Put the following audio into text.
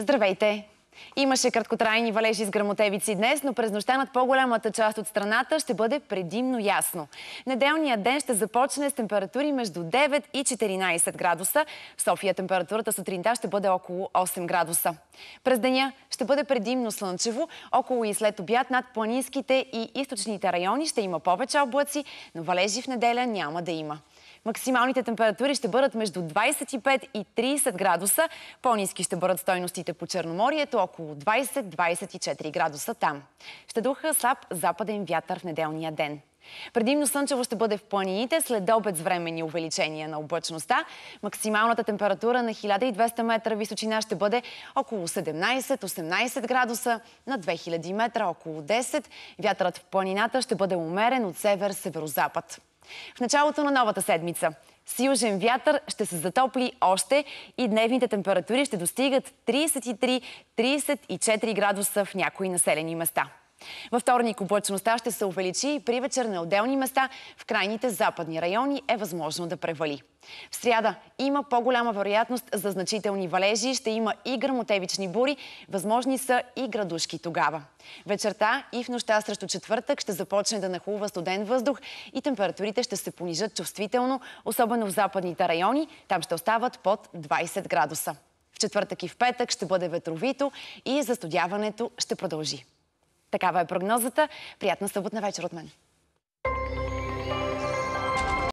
Здравейте! Имаше краткотрайни валежи с грамотевици днес, но през нощта над по-голямата част от страната ще бъде предимно ясно. Неделният ден ще започне с температури между 9 и 14 градуса. В София температурата сутринта ще бъде около 8 градуса. През деня ще бъде предимно слънчево. Около и след обяд над планинските и източните райони ще има повече облаци, но валежи в неделя няма да има. Максималните температури ще бъдат между 25 и 30 градуса. По-низки ще бъдат стойностите по Черноморието, около 20-24 градуса там. Ще духа слаб западен вятър в неделния ден. Предимно слънчево ще бъде в планините, след обед с времени увеличения на облъчността. Максималната температура на 1200 метра височина ще бъде около 17-18 градуса, на 2000 метра около 10. Вятърът в планината ще бъде умерен от север-северозапад. В началото на новата седмица с южен вятър ще се затопли още и дневните температури ще достигат 33-34 градуса в някои населени места. Във вторник облъчността ще се увеличи и при вечер на отделни места в крайните западни райони е възможно да превали. В сряда има по-голяма вероятност за значителни валежи, ще има и грамотевични бури, възможни са и градушки тогава. Вечерта и в нощта срещу четвъртък ще започне да нахлува студен въздух и температурите ще се понижат чувствително, особено в западните райони, там ще остават под 20 градуса. В четвъртък и в петък ще бъде ветровито и застудяването ще продължи. Такава е прогнозата. Приятна съботна вечер от мен.